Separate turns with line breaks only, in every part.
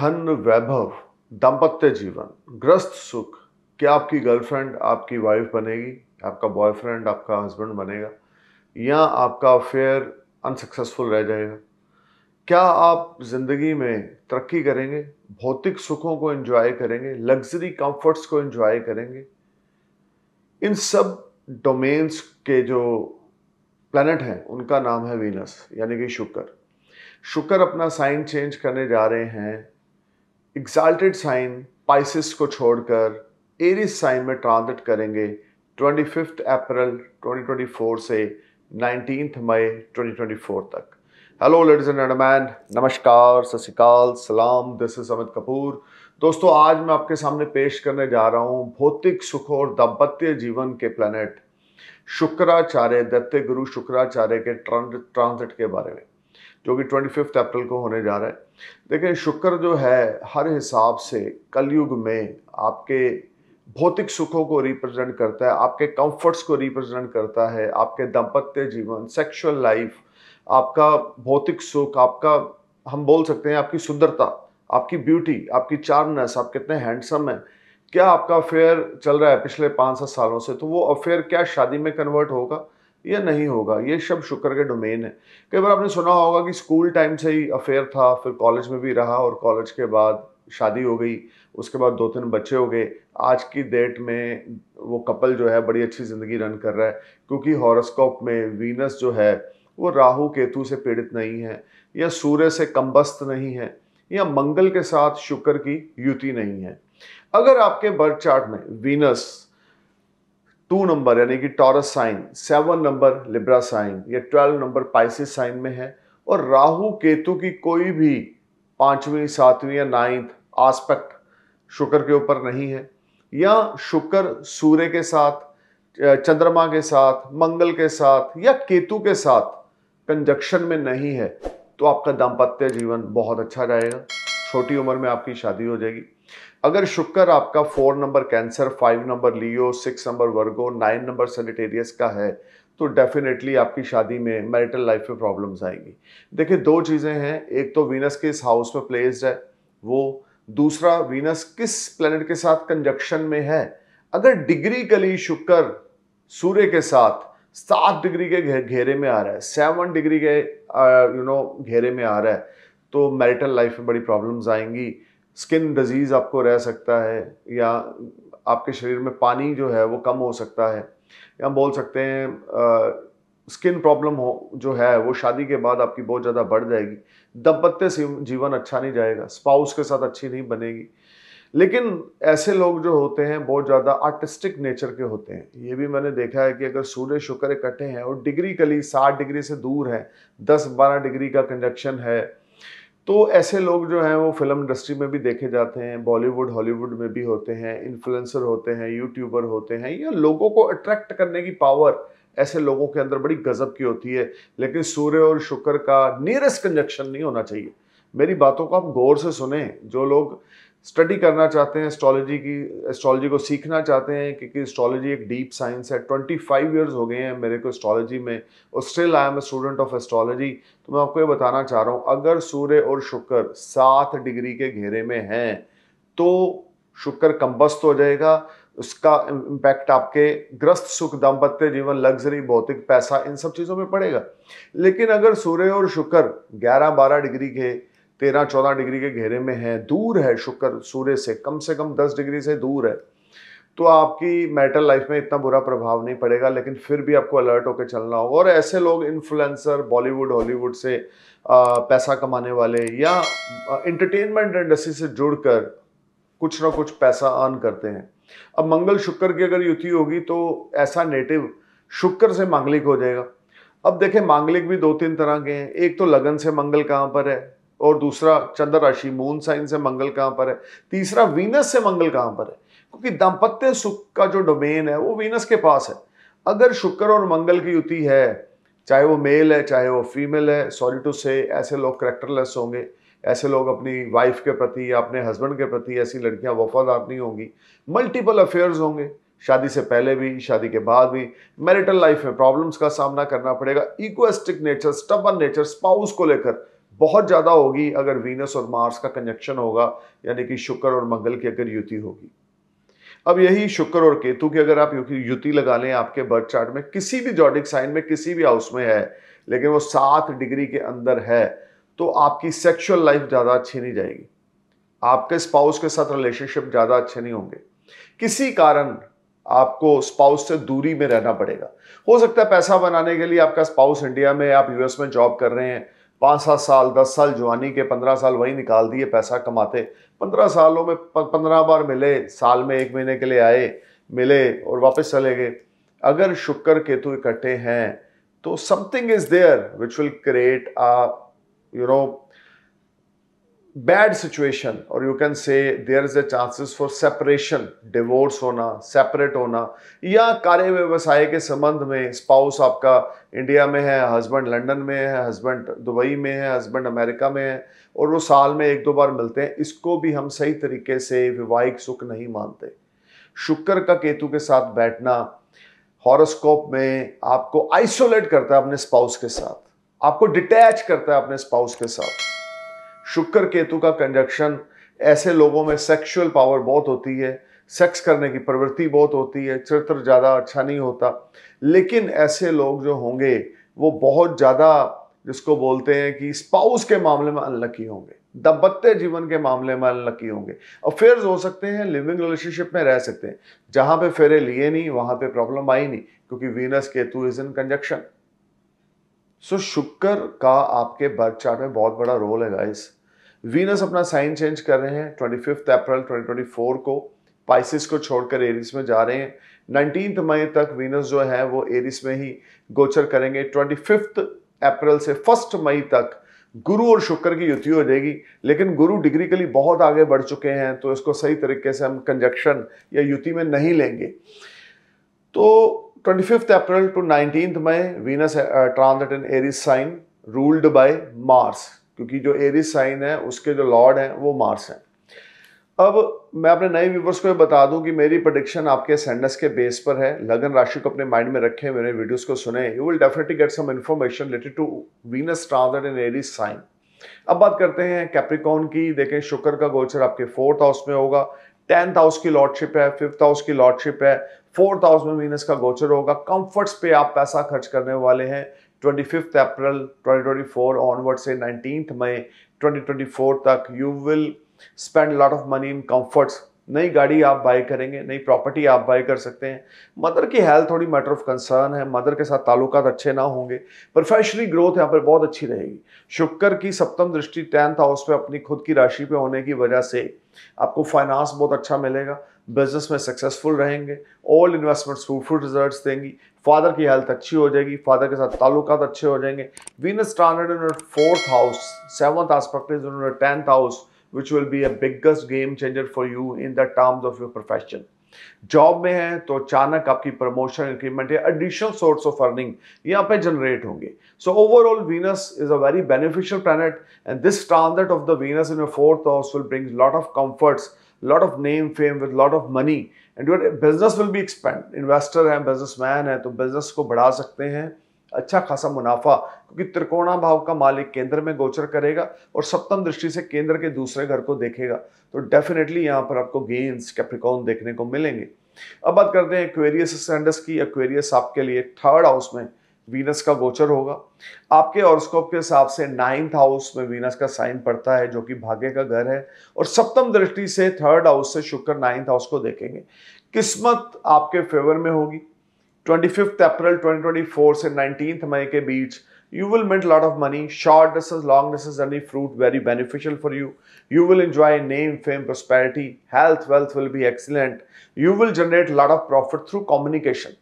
धन वैभव दाम्पत्य जीवन ग्रस्त सुख क्या आपकी गर्लफ्रेंड आपकी वाइफ बनेगी आपका बॉयफ्रेंड आपका हस्बैंड बनेगा या आपका अफेयर अनसक्सेसफुल रह जाएगा क्या आप ज़िंदगी में तरक्की करेंगे भौतिक सुखों को एंजॉय करेंगे लग्जरी कंफर्ट्स को एंजॉय करेंगे इन सब डोमेन्स के जो प्लैनेट हैं उनका नाम है वीनस यानी कि शुक्र शुक्र अपना साइन चेंज करने जा रहे हैं एग्जाल्टेड साइन पाइसिस को छोड़कर एरिस साइन में ट्रांजिट करेंगे 25 अप्रैल 2024 से 19 मई 2024 तक हेलो लेडीज एंड एंडमैन नमस्कार सत सलाम दिस इज अमित कपूर दोस्तों आज मैं आपके सामने पेश करने जा रहा हूँ भौतिक सुख और दाम्पत्य जीवन के प्लानट शुक्राचार्य दत्त गुरु शुक्राचार्य के ट्रांजिट के बारे में जो कि ट्वेंटी फिफ्थ अप्रैल को होने जा रहा है देखिए शुक्र जो है हर हिसाब से कलयुग में आपके भौतिक सुखों को रिप्रेजेंट करता है आपके कंफर्ट्स को रिप्रेजेंट करता है आपके दाम्पत्य जीवन सेक्सुअल लाइफ आपका भौतिक सुख आपका हम बोल सकते हैं आपकी सुंदरता आपकी ब्यूटी आपकी चार्मनेस आप कितने हैंडसम हैं क्या आपका अफेयर चल रहा है पिछले पाँच सात सालों से तो वो अफेयर क्या शादी में कन्वर्ट होगा यह नहीं होगा ये शब्द शुक्र के डोमेन है कई बार आपने सुना होगा कि स्कूल टाइम से ही अफेयर था फिर कॉलेज में भी रहा और कॉलेज के बाद शादी हो गई उसके बाद दो तीन बच्चे हो गए आज की डेट में वो कपल जो है बड़ी अच्छी ज़िंदगी रन कर रहा है क्योंकि हॉरोस्कोप में वीनस जो है वो राहु केतु से पीड़ित नहीं है या सूर्य से कम्बस्त नहीं है या मंगल के साथ शुक्र की युति नहीं है अगर आपके बर्थ चार्ट में वीनस टू नंबर यानी कि Taurus sign seven number Libra sign या ट्वेल्व नंबर पाइसिस साइन में है और राहु केतु की कोई भी पांचवी सातवीं या नाइन्थ आस्पेक्ट शुक्र के ऊपर नहीं है या शुक्र सूर्य के साथ चंद्रमा के साथ मंगल के साथ या केतु के साथ कंजक्शन में नहीं है तो आपका दाम्पत्य जीवन बहुत अच्छा रहेगा छोटी उम्र में आपकी शादी हो जाएगी अगर शुक्र आपका four number Cancer five number Leo six number Virgo nine number Sagittarius का है तो डेफिनेटली आपकी शादी में मैरिटल लाइफ में प्रॉब्लम्स आएंगी देखिए दो चीज़ें हैं एक तो वीनस किस हाउस में प्लेस्ड है वो दूसरा वीनस किस प्लेनेट के साथ कंजक्शन में है अगर डिग्री कली शुक्र सूर्य के साथ सात डिग्री के घेरे में आ रहा है सेवन डिग्री के यू नो घेरे में आ रहा है तो मैरिटल लाइफ में बड़ी प्रॉब्लम्स आएंगी स्किन डिजीज़ आपको रह सकता है या आपके शरीर में पानी जो है वो कम हो सकता है या हम बोल सकते हैं स्किन प्रॉब्लम हो जो है वो शादी के बाद आपकी बहुत ज़्यादा बढ़ जाएगी दंपत्य जीवन अच्छा नहीं जाएगा स्पाउस के साथ अच्छी नहीं बनेगी लेकिन ऐसे लोग जो होते हैं बहुत ज़्यादा आर्टिस्टिक नेचर के होते हैं ये भी मैंने देखा है कि अगर सूर्य शुक्र इकट्ठे हैं और डिग्री कली साठ डिग्री से दूर है दस बारह डिग्री का कंजक्शन है तो ऐसे लोग जो हैं वो फिल्म इंडस्ट्री में भी देखे जाते हैं बॉलीवुड हॉलीवुड में भी होते हैं इन्फ्लुएंसर होते हैं यूट्यूबर होते हैं या लोगों को अट्रैक्ट करने की पावर ऐसे लोगों के अंदर बड़ी गजब की होती है लेकिन सूर्य और शुक्र का नियरेस्ट कंजक्शन नहीं होना चाहिए मेरी बातों को आप गौर से सुने जो लोग स्टडी करना चाहते हैं एस्ट्रोलॉजी की एस्ट्रोलॉजी को सीखना चाहते हैं क्योंकि एस्ट्रोलॉजी एक डीप साइंस है ट्वेंटी फाइव ईयर्स हो गए हैं मेरे को एस्ट्रोलॉजी में और still I am a student of astrology तो मैं आपको ये बताना चाह रहा हूँ अगर सूर्य और शुक्र सात डिग्री के घेरे में हैं तो शुक्र कम्बस्त हो जाएगा उसका इम्पैक्ट आपके ग्रस्त सुख दाम्पत्य जीवन लग्जरी भौतिक पैसा इन सब चीज़ों में पड़ेगा लेकिन अगर सूर्य और शुक्र 11-12 डिग्री के तेरह चौदह डिग्री के घेरे में है दूर है शुक्र सूर्य से कम से कम दस डिग्री से दूर है तो आपकी मेटल लाइफ में इतना बुरा प्रभाव नहीं पड़ेगा लेकिन फिर भी आपको अलर्ट होकर चलना होगा और ऐसे लोग इन्फ्लुएंसर बॉलीवुड हॉलीवुड से पैसा कमाने वाले या इंटरटेनमेंट इंडस्ट्री से जुड़कर कुछ ना कुछ पैसा अर्न करते हैं अब मंगल शुक्र की अगर युति होगी तो ऐसा नेटिव शुक्र से मांगलिक हो जाएगा अब देखें मांगलिक भी दो तीन तरह के हैं एक तो लगन से मंगल कहाँ पर है और दूसरा चंद्र राशि मून साइन से मंगल कहां पर है तीसरा वीनस से मंगल कहां पर है क्योंकि दाम्पत्य सुख का जो डोमेन है वो वीनस के पास है अगर शुक्र और मंगल की युति है चाहे वो मेल है चाहे वो फीमेल है सॉरी टू से ऐसे लोग करेक्टरलेस होंगे ऐसे लोग अपनी वाइफ के प्रति या अपने हस्बैंड के प्रति ऐसी लड़कियां वफादार नहीं होंगी मल्टीपल अफेयर्स होंगे शादी से पहले भी शादी के बाद भी मैरिटल लाइफ में प्रॉब्लम्स का सामना करना पड़ेगा egoistic nature stubborn nature spouse को लेकर बहुत ज़्यादा होगी अगर वीनस और मार्स का कंजक्शन होगा यानी कि शुक्र और मंगल की अगर युति होगी अब यही शुक्र और केतु की अगर आप युति लगा लें आपके बर्थ चार्ट में किसी भी जॉडिक साइन में किसी भी हाउस में है लेकिन वो सात डिग्री के अंदर है तो आपकी सेक्सुअल लाइफ ज़्यादा अच्छी नहीं जाएगी आपके स्पाउस के साथ रिलेशनशिप ज़्यादा अच्छे नहीं होंगे किसी कारण आपको स्पाउस से दूरी में रहना पड़ेगा हो सकता है पैसा बनाने के लिए आपका स्पाउस इंडिया में आप यूएस में जॉब कर रहे हैं पाँच सात साल दस साल जवानी के पंद्रह साल वही निकाल दिए पैसा कमाते पंद्रह सालों में पंद्रह बार मिले साल में एक महीने के लिए आए मिले और वापस चले गए अगर शुक्र केतु इकट्ठे हैं तो something is there which will create a you know bad situation और you can say there is a chances for separation divorce होना सेपरेट होना या कार्य व्यवसाय के संबंध में स्पाउस आपका इंडिया में है हस्बैंड लंदन में है हस्बैंड दुबई में है हस्बैंड अमेरिका में है और वो साल में एक दो बार मिलते हैं इसको भी हम सही तरीके से विवाहिक सुख नहीं मानते शुक्र का केतु के साथ बैठना हॉरोस्कोप में आपको आइसोलेट करता है अपने स्पाउस के साथ आपको डिटैच करता है अपने स्पाउस के साथ शुक्र केतु का कंजक्शन ऐसे लोगों में सेक्सुअल पावर बहुत होती है सेक्स करने की प्रवृत्ति बहुत होती है चरित्र ज़्यादा अच्छा नहीं होता लेकिन ऐसे लोग जो होंगे वो बहुत ज़्यादा जिसको बोलते हैं कि स्पाउस के मामले में अनलकी होंगे दबत्ते जीवन के मामले में अनलकी होंगे अफेयर्स हो सकते हैं लिविंग रिलेशनशिप में रह सकते हैं जहाँ पे फेरे लिए नहीं वहाँ पे प्रॉब्लम आई नहीं क्योंकि Venus Ketu is in conjunction so Shukra का आपके बर्थ चार्ट में बहुत बड़ा रोल है गाइस वीनस अपना साइन चेंज कर रहे हैं twenty fifth April twenty twenty four को पाइसिस को छोड़कर एरिस में जा रहे हैं नाइनटीन मई तक वीनस जो है वो एरिस में ही गोचर करेंगे ट्वेंटी फिफ्थ अप्रैल से फर्स्ट मई तक गुरु और शुक्र की युति हो जाएगी लेकिन गुरु डिग्री के लिए बहुत आगे बढ़ चुके हैं तो इसको सही तरीके से हम कंजक्शन या युति में नहीं लेंगे तो twenty fifth April to nineteen May Venus transit in Aries sign ruled by Mars क्योंकि जो एरिस साइन है उसके जो लॉर्ड हैं वो मार्स हैं अब मैं अपने नए व्यूवर्स को ये बता दूं कि मेरी प्रोडिक्शन आपके सेंडस के बेस पर है लगन राशि को अपने माइंड में रखें मेरे वीडियोस को सुने you will definitely get some information related to Venus transit in Aries sign अब बात करते हैं कैप्रिकॉन की देखें शुक्र का गोचर आपके फोर्थ हाउस में होगा टेंथ हाउस की लॉर्डशिप है फिफ्थ हाउस की लॉर्डशिप है फोर्थ हाउस में वीनस का गोचर होगा कंफर्ट्स पे आप पैसा खर्च करने वाले हैं 25th अप्रैल 2024 ऑनवर्ड से 19th मई 2024 तक you will spend lot of money in comforts नई गाड़ी आप बाय करेंगे नई प्रॉपर्टी आप बाय कर सकते हैं मदर की हेल्थ थोड़ी मैटर ऑफ कंसर्न है मदर के साथ ताल्लुक अच्छे ना होंगे प्रोफेशनली ग्रोथ यहाँ पर बहुत अच्छी रहेगी शुक्र की सप्तम दृष्टि टेंथ हाउस पे अपनी खुद की राशि पे होने की वजह से आपको फाइनेंस बहुत अच्छा मिलेगा बिजनेस में सक्सेसफुल रहेंगे ऑल इन्वेस्टमेंट्स फ्रूटफुल रिजल्ट देंगी फादर की हेल्थ अच्छी हो जाएगी फादर के साथ ताल्लुक अच्छे हो जाएंगे Venus trans in fourth house seventh aspect is in tenth house which will be a biggest game changer for you in the terms of your profession job में है तो अचानक आपकी प्रमोशन इंक्रीमेंट या एडिशनल सोर्स ऑफ अर्निंग यहाँ पे generate होंगे so overall Venus is a very beneficial planet and this transit of the Venus in fourth house will bring lot of comforts lot of name fame with lot of money and your business will be expand investor हैं businessman हैं तो business को बढ़ा सकते हैं अच्छा खासा मुनाफा क्योंकि त्रिकोणा भाव का मालिक केंद्र में गोचर करेगा और सप्तम दृष्टि से केंद्र के दूसरे घर को देखेगा तो डेफिनेटली यहाँ पर आपको गेंस कैप्रिकॉन देखने को मिलेंगे अब बात करते हैं एक्वेरियस सेंडस की एक्वेरियस आपके लिए थर्ड हाउस में वीनस का गोचर होगा आपके ऑरोस्कोप के हिसाब से नाइन्थ हाउस में वीनस का साइन पड़ता है जो कि भाग्य का घर है और सप्तम दृष्टि से थर्ड हाउस से शुक्र नाइन्थ हाउस को देखेंगे किस्मत आपके फेवर में होगी twenty fifth April twenty twenty four से नाइनटीन्थ मई के बीच you will mint a lot of money short distance long distance any fruit very beneficial for you you will enjoy name fame prosperity health wealth will be excellent you will generate a lot of profit through communication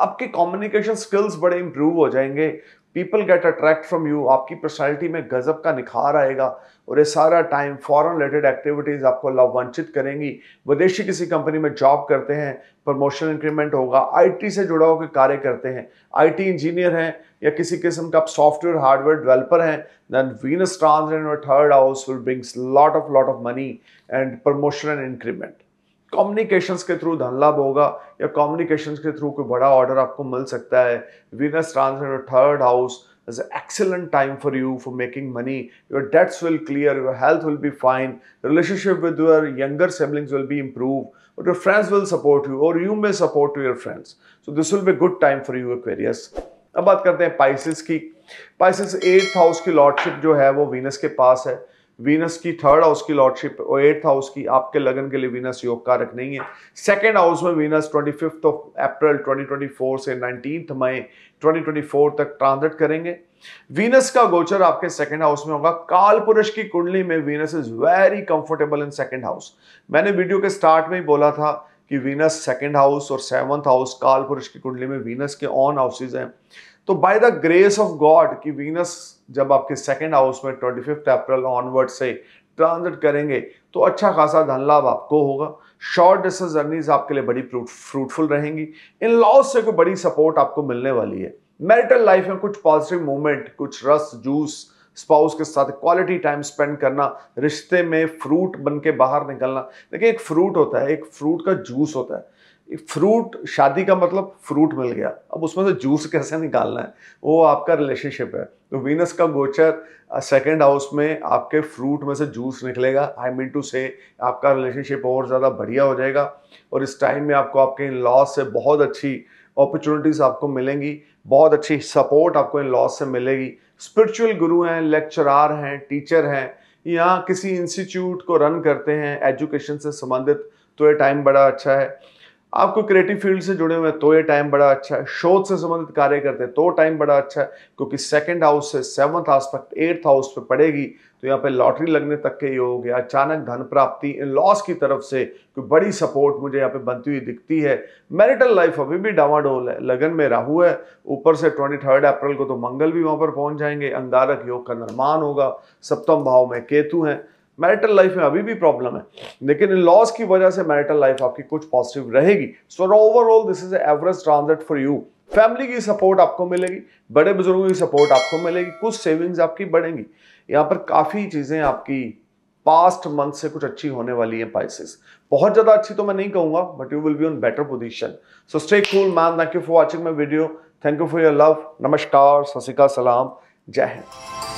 आपके communication skills बड़े improve हो जाएंगे people get attract from you आपकी personality में गज़ब का निखार आएगा और ये सारा टाइम फॉरन रिलेटेड एक्टिविटीज़ आपको लाभान्वित करेंगी विदेशी किसी कंपनी में जॉब करते हैं प्रमोशन इंक्रीमेंट होगा आईटी से जुड़ा होकर कार्य करते हैं आईटी इंजीनियर हैं या किसी किस्म का आप सॉफ्टवेयर हार्डवेयर डेवलपर हैं then Venus trans third house will brings lot of lot of money and promotion and increment communications के थ्रू धन लाभ होगा या कम्युनिकेशंस के थ्रू कोई बड़ा ऑर्डर आपको मिल सकता है Venus translator third house is excellent time for you for making money your debts will clear your health will be fine relationship with your younger siblings will be improve और your friends will support you और you may support to your friends so this will be good time for you Aquarius अब बात करते हैं Pisces की Pisces eighth house की lordship जो है वो वीनस के पास है वीनस की थर्ड हाउस की लॉर्डशिप और एट्थ हाउस की आपके लगन के लिए वीनस योग कारक नहीं है सेकेंड हाउस में Venus twenty fifth of April 2024 से नाइनटीन मई 2024 तक ट्रांजिट करेंगे वीनस का गोचर आपके सेकेंड हाउस में होगा काल पुरुष की कुंडली में Venus is very comfortable in second house मैंने वीडियो के स्टार्ट में ही बोला था कि वीनस सेकेंड हाउस और सेवंथ हाउस काल पुरुष की कुंडली में वीनस के ऑन हाउसेज हैं तो by the grace of god कि वीनस जब आपके सेकेंड हाउस में ट्वेंटी फिफ्थ अप्रैल ऑनवर्ड से ट्रांजिट करेंगे तो अच्छा खासा धन लाभ आपको होगा शॉर्ट डिस्टेंस जर्नीज आपके लिए बड़ी फ्रूटफुल रहेंगी इन लॉस से कोई बड़ी सपोर्ट आपको मिलने वाली है मैरिटल लाइफ में कुछ पॉजिटिव मूवमेंट कुछ रस जूस स्पाउस के साथ क्वालिटी टाइम स्पेंड करना रिश्ते में फ्रूट बन के बाहर निकलना देखिए एक फ्रूट होता है एक फ्रूट का जूस होता है फ्रूट शादी का मतलब फ्रूट मिल गया अब उसमें से जूस कैसे निकालना है वो आपका रिलेशनशिप है तो वीनस का गोचर सेकंड हाउस में आपके फ्रूट में से जूस निकलेगा आई मीन टू से आपका रिलेशनशिप और ज़्यादा बढ़िया हो जाएगा और इस टाइम में आपको आपके इन लॉस से बहुत अच्छी अपॉर्चुनिटीज़ आपको मिलेंगी बहुत अच्छी सपोर्ट आपको इन लॉस से मिलेगी स्पिरिचुअल गुरु हैं लेक्चरार हैं टीचर हैं या किसी इंस्टीट्यूट को रन करते हैं एजुकेशन से संबंधित तो ये टाइम बड़ा अच्छा है आपको क्रिएटिव फील्ड से जुड़े हुए हैं तो ये टाइम बड़ा अच्छा है शोध से संबंधित कार्य करते हैं तो टाइम बड़ा अच्छा है क्योंकि सेकंड हाउस से सेवंथ हाउस तक एट्थ हाउस पे पड़ेगी तो यहाँ पे लॉटरी लगने तक के योग या अचानक धन प्राप्ति लॉस की तरफ से कोई बड़ी सपोर्ट मुझे यहाँ पे बनती हुई दिखती है मैरिटल लाइफ अभी भी डावाडोल है लगन में राहू है ऊपर से ट्वेंटी थर्ड अप्रैल को तो मंगल भी वहाँ पर पहुँच जाएंगे अंगारक योग का निर्माण होगा सप्तम भाव में केतु हैं मैरिटल लाइफ में अभी भी प्रॉब्लम है लेकिन इन लॉस की वजह से मैरिटल लाइफ आपकी कुछ पॉजिटिव रहेगी so overall this is average transit for you family की सपोर्ट आपको मिलेगी बड़े बुजुर्गों की सपोर्ट आपको मिलेगी कुछ सेविंग्स आपकी बढ़ेंगी यहाँ पर काफ़ी चीज़ें आपकी पास्ट मंथ से कुछ अच्छी होने वाली है पाइसिस बहुत ज़्यादा अच्छी तो मैं नहीं कहूँगा but you will be on better position so stay cool ma'am thank you for watching my video thank you for your love नमस्कार ससिका सलाम जय हिंद